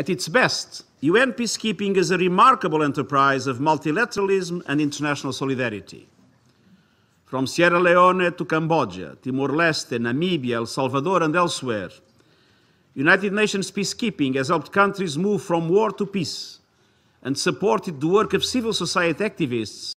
At its best, UN peacekeeping is a remarkable enterprise of multilateralism and international solidarity. From Sierra Leone to Cambodia, Timor Leste, Namibia, El Salvador, and elsewhere, United Nations peacekeeping has helped countries move from war to peace and supported the work of civil society activists